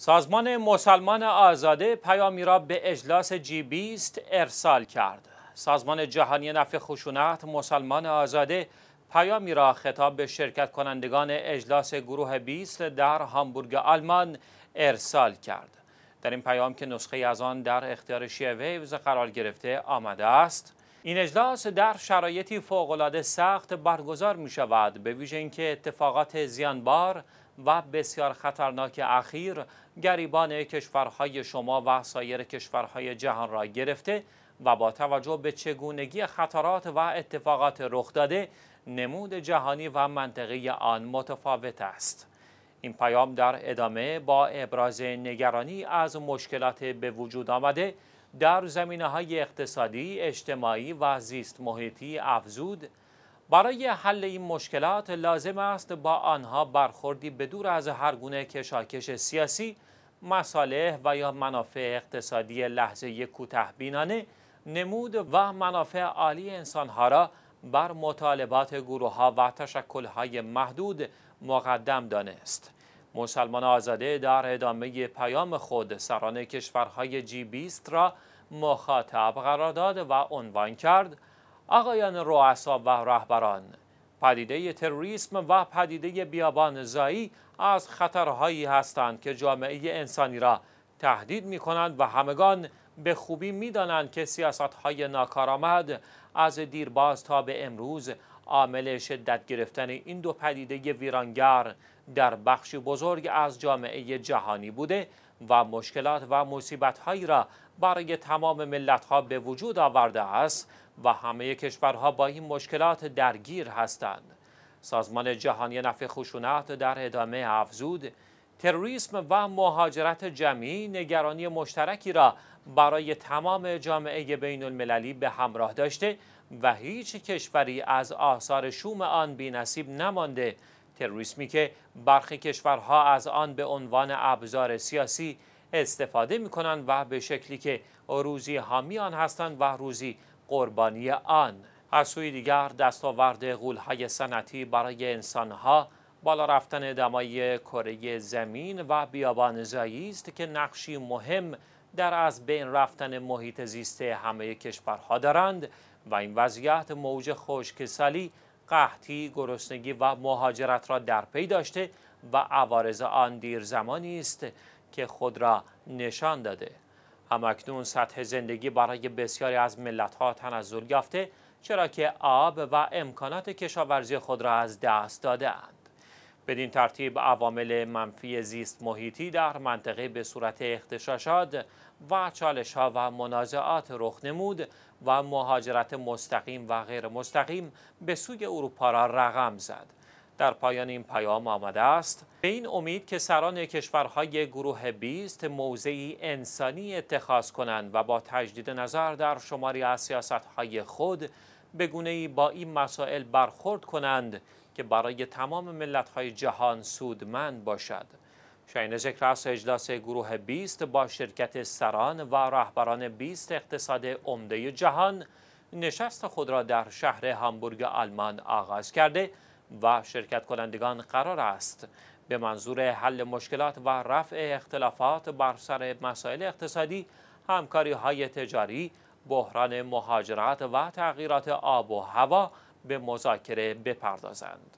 سازمان مسلمان آزاده پیامی را به اجلاس جی بیست ارسال کرد. سازمان جهانی نفع خشونت مسلمان آزاده پیامی را خطاب به شرکت کنندگان اجلاس گروه 20 در هامبورگ آلمان ارسال کرد. در این پیام که نسخه از آن در اختیار شیعه ویوز قرار گرفته آمده است، این اجلاس در شرایطی فوقالعاده سخت برگزار می شود به ویژه اینکه اتفاقات زیانبار و بسیار خطرناک اخیر گریبان کشورهای شما و سایر کشورهای جهان را گرفته و با توجه به چگونگی خطرات و اتفاقات رخ داده نمود جهانی و منطقی آن متفاوت است این پیام در ادامه با ابراز نگرانی از مشکلات به وجود آمده در زمینه های اقتصادی، اجتماعی و زیست محیطی افزود برای حل این مشکلات لازم است با آنها برخوردی بدور از هر گونه کشاکش سیاسی، مصالح و یا منافع اقتصادی لحظه بینانه، نمود و منافع عالی انسانها را بر مطالبات گروه ها و تشکل های محدود مقدم دانست. مسلمان آزاده در ادامه پیام خود سران کشورهای جی 20 را مخاطب قرار داد و عنوان کرد آقایان رؤسا و رهبران پدیده تروریسم و پدیده زایی از خطرهایی هستند که جامعه انسانی را تهدید می کنند و همگان به خوبی می دانند که سیاست های ناکارآمد از دیرباز تا به امروز عامل شدت گرفتن این دو پدیده ویرانگر در بخشی بزرگ از جامعه جهانی بوده و مشکلات و مصیبت هایی را برای تمام ملت ها به وجود آورده است و همه کشورها با این مشکلات درگیر هستند. سازمان جهانی نفع خشونت در ادامه افزود تروریسم و مهاجرت جمعی نگرانی مشترکی را برای تمام جامعه بین المللی به همراه داشته و هیچ کشوری از آثار شوم آن نصیب نمانده تروریسمی که برخی کشورها از آن به عنوان ابزار سیاسی استفاده می کنند و به شکلی که روزی حامی آن هستند و روزی قربانی آن از سوی دیگر دستاورد غولهای صنعتی برای انسانها بالا رفتن دمای کره زمین و بیابانزایی است که نقشی مهم در از بین رفتن محیط زیست همه کشورها دارند و این وضعیت موج خشکسالی قحطی گرسنگی و مهاجرت را در پی داشته و عوارض آن دیر زمانی است که خود را نشان داده همکنون سطح زندگی برای بسیاری از ملتها تنزل یافته چرا که آب و امکانات کشاورزی خود را از دست دادهاند. بدین ترتیب عوامل منفی زیست محیطی در منطقه به صورت اختشاشات و چالش و منازعات رخ نمود و مهاجرت مستقیم و غیر مستقیم به سوی اروپا را رقم زد. در پایان این پیام آمده است به این امید که سران کشورهای گروه 20 موضعی انسانی اتخاذ کنند و با تجدید نظر در شماری از سیاستهای خود به ای با این مسائل برخورد کنند که برای تمام ملتهای جهان سودمند باشد. شاین ذکر از اجلاس گروه 20 با شرکت سران و رهبران 20 اقتصاد عمده جهان نشست خود را در شهر هامبورگ آلمان آغاز کرده و شرکت کنندگان قرار است به منظور حل مشکلات و رفع اختلافات بر سر مسائل اقتصادی همکاری های تجاری بحران مهاجرت و تغییرات آب و هوا به مذاکره بپردازند